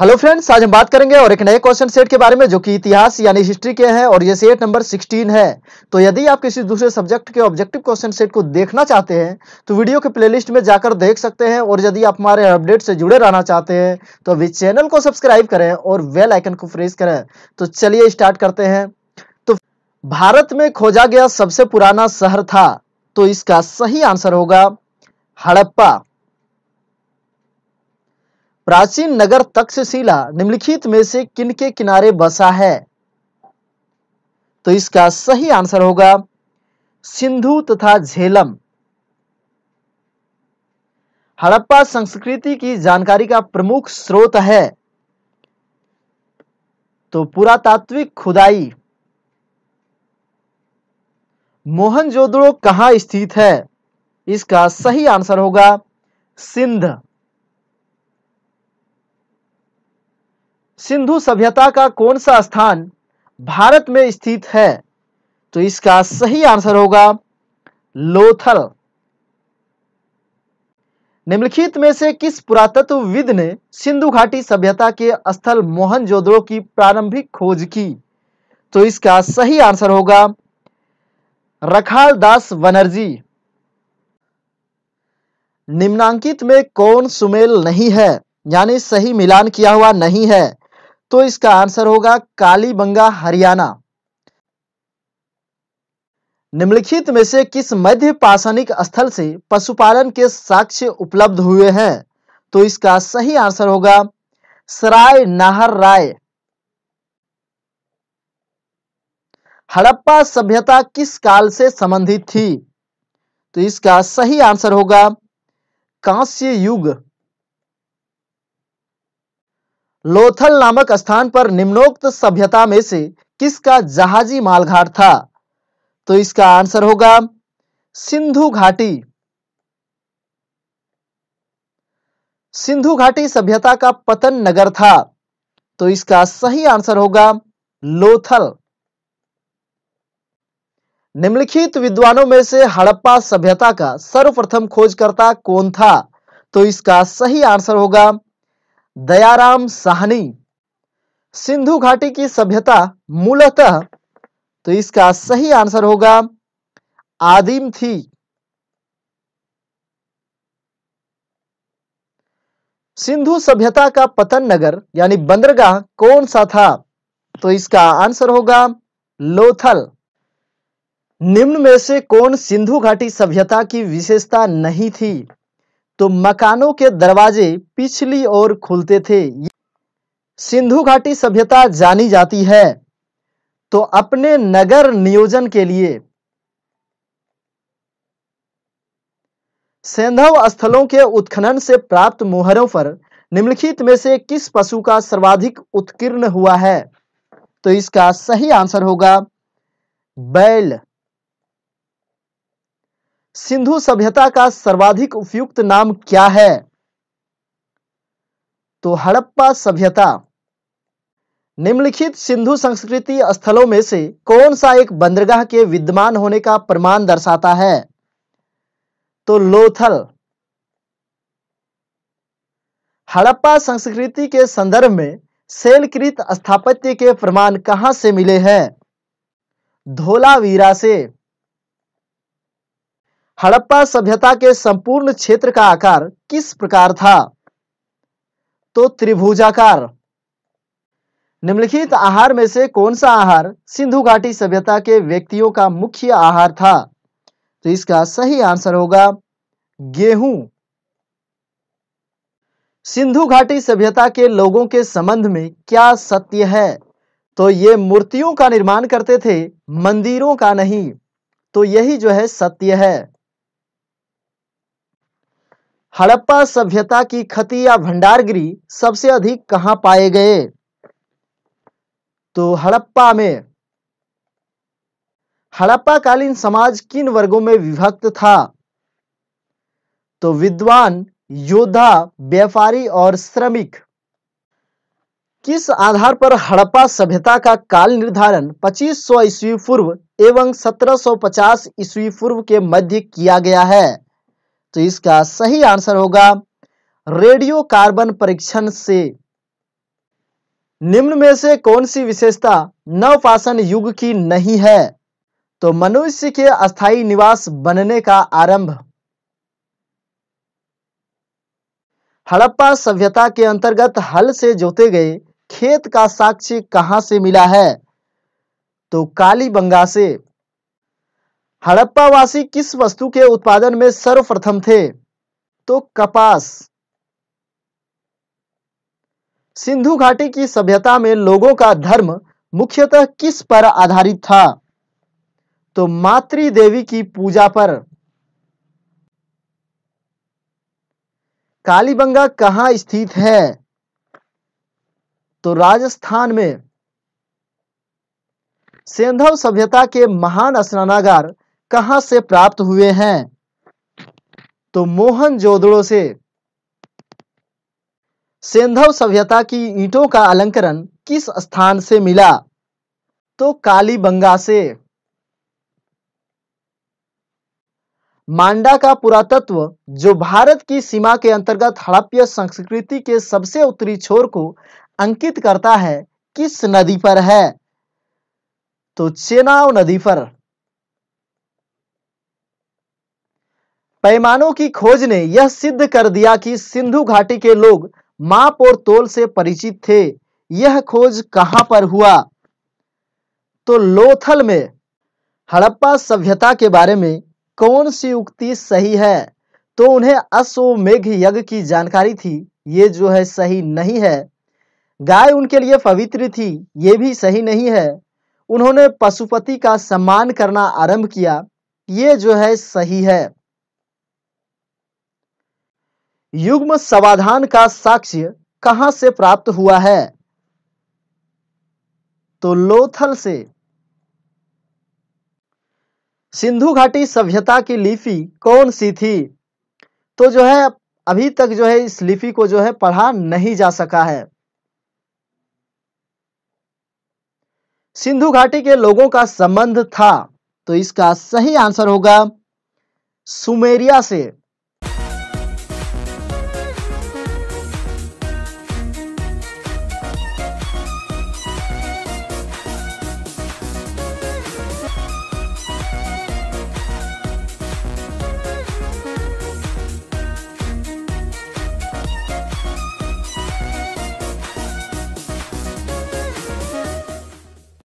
hello friends आज हम बात करेंगे और एक नए क्वेश्चन सेट के बारे में जो कि इतिहास यानी हिस्ट्री के हैं और ये सेट नंबर 16 है तो यदि आप किसी दूसरे सब्जेक्ट के ऑब्जेक्टिव क्वेश्चन सेट को देखना चाहते हैं तो वीडियो के प्लेलिस्ट में जाकर देख सकते हैं और यदि आप हमारे अपडेट से जुड़े रहना चाहते हैं तो अभी चैनल को सब्सक्राइब करें और वेल आइकन को प्रेस करें तो चलिए स्टार्ट करते हैं तो भारत में खोजा गया सबसे पुराना शहर था तो इसका सही आंसर होगा हड़प्पा प्राचीन नगर तक्षशिला निम्नलिखित में से किन के किनारे बसा है तो इसका सही आंसर होगा सिंधु तथा झेलम हड़प्पा संस्कृति की जानकारी का प्रमुख स्रोत है तो पुरातात्विक खुदाई मोहनजोदड़ो कहां स्थित है इसका सही आंसर होगा सिंध सिंधु सभ्यता का कौन सा स्थान भारत में स्थित है तो इसका सही आंसर होगा लोथल निम्नलिखित में से किस पुरातत्वविद ने सिंधु घाटी सभ्यता के स्थल मोहनजोदड़ो की प्रारंभिक खोज की तो इसका सही आंसर होगा रखाल दास बनर्जी निम्नांकित में कौन सुमेल नहीं है यानी सही मिलान किया हुआ नहीं है तो इसका आंसर होगा कालीबंगा हरियाणा निम्नलिखित में से किस मध्य पाषाणिक स्थल से पशुपालन के साक्ष्य उपलब्ध हुए हैं तो इसका सही आंसर होगा सराय नाहर राय हड़प्पा सभ्यता किस काल से संबंधित थी तो इसका सही आंसर होगा कांस्य युग लोथल नामक स्थान पर निम्नोक्त सभ्यता में से किसका जहाजी मालघाट था तो इसका आंसर होगा सिंधु घाटी सिंधु घाटी सभ्यता का पतन नगर था तो इसका सही आंसर होगा लोथल निम्नलिखित विद्वानों में से हड़प्पा सभ्यता का सर्वप्रथम खोजकर्ता कौन था तो इसका सही आंसर होगा दयाराम साहनी सिंधु घाटी की सभ्यता मूलतः तो इसका सही आंसर होगा आदिम थी सिंधु सभ्यता का पतन नगर यानी बंदरगाह कौन सा था तो इसका आंसर होगा लोथल निम्न में से कौन सिंधु घाटी सभ्यता की विशेषता नहीं थी तो मकानों के दरवाजे पिछली ओर खुलते थे सिंधु घाटी सभ्यता जानी जाती है तो अपने नगर नियोजन के लिए सैंधव स्थलों के उत्खनन से प्राप्त मोहरों पर निम्नलिखित में से किस पशु का सर्वाधिक उत्कीर्ण हुआ है तो इसका सही आंसर होगा बैल सिंधु सभ्यता का सर्वाधिक उपयुक्त नाम क्या है तो हड़प्पा सभ्यता निम्नलिखित सिंधु संस्कृति स्थलों में से कौन सा एक बंदरगाह के विद्यमान होने का प्रमाण दर्शाता है तो लोथल हड़प्पा संस्कृति के संदर्भ में शैलकृत स्थापत्य के प्रमाण कहां से मिले हैं धोलावीरा से हड़प्पा सभ्यता के संपूर्ण क्षेत्र का आकार किस प्रकार था तो त्रिभुजाकार निम्नलिखित आहार में से कौन सा आहार सिंधु घाटी सभ्यता के व्यक्तियों का मुख्य आहार था तो इसका सही आंसर होगा गेहूं सिंधु घाटी सभ्यता के लोगों के संबंध में क्या सत्य है तो ये मूर्तियों का निर्माण करते थे मंदिरों का नहीं तो यही जो है सत्य है हड़प्पा सभ्यता की खती या भंडारगिरी सबसे अधिक कहां पाए गए तो हड़प्पा में हड़प्पा कालीन समाज किन वर्गों में विभक्त था तो विद्वान योद्धा व्यापारी और श्रमिक किस आधार पर हड़प्पा सभ्यता का काल निर्धारण 2500 ईस्वी पूर्व एवं 1750 ईस्वी पूर्व के मध्य किया गया है तो इसका सही आंसर होगा रेडियो कार्बन परीक्षण से निम्न में से कौन सी विशेषता नवपाषण युग की नहीं है तो मनुष्य के अस्थाई निवास बनने का आरंभ हड़प्पा सभ्यता के अंतर्गत हल से जोते गए खेत का साक्ष्य कहां से मिला है तो कालीबंगा से हड़प्पावासी किस वस्तु के उत्पादन में सर्वप्रथम थे तो कपास सिंधु घाटी की सभ्यता में लोगों का धर्म मुख्यतः किस पर आधारित था तो मातृ देवी की पूजा पर कालीबंगा कहां स्थित है तो राजस्थान में सेंधव सभ्यता के महान स्नानागार कहां से प्राप्त हुए हैं तो मोहन जोदड़ो से सेंधव सभ्यता की ईंटों का अलंकरण किस स्थान से मिला तो कालीबंगा से मांडा का पुरातत्व जो भारत की सीमा के अंतर्गत हड़प्य संस्कृति के सबसे उत्तरी छोर को अंकित करता है किस नदी पर है तो चेनाव नदी पर पैमानों की खोज ने यह सिद्ध कर दिया कि सिंधु घाटी के लोग माप और तोल से परिचित थे यह खोज कहां पर हुआ तो लोथल में हड़प्पा सभ्यता के बारे में कौन सी उक्ति सही है तो उन्हें अश्वमेघ यज्ञ की जानकारी थी ये जो है सही नहीं है गाय उनके लिए पवित्र थी ये भी सही नहीं है उन्होंने पशुपति का सम्मान करना आरंभ किया ये जो है सही है युग्म समाधान का साक्ष्य कहां से प्राप्त हुआ है तो लोथल से सिंधु घाटी सभ्यता की लिपि कौन सी थी तो जो है अभी तक जो है इस लिपि को जो है पढ़ा नहीं जा सका है सिंधु घाटी के लोगों का संबंध था तो इसका सही आंसर होगा सुमेरिया से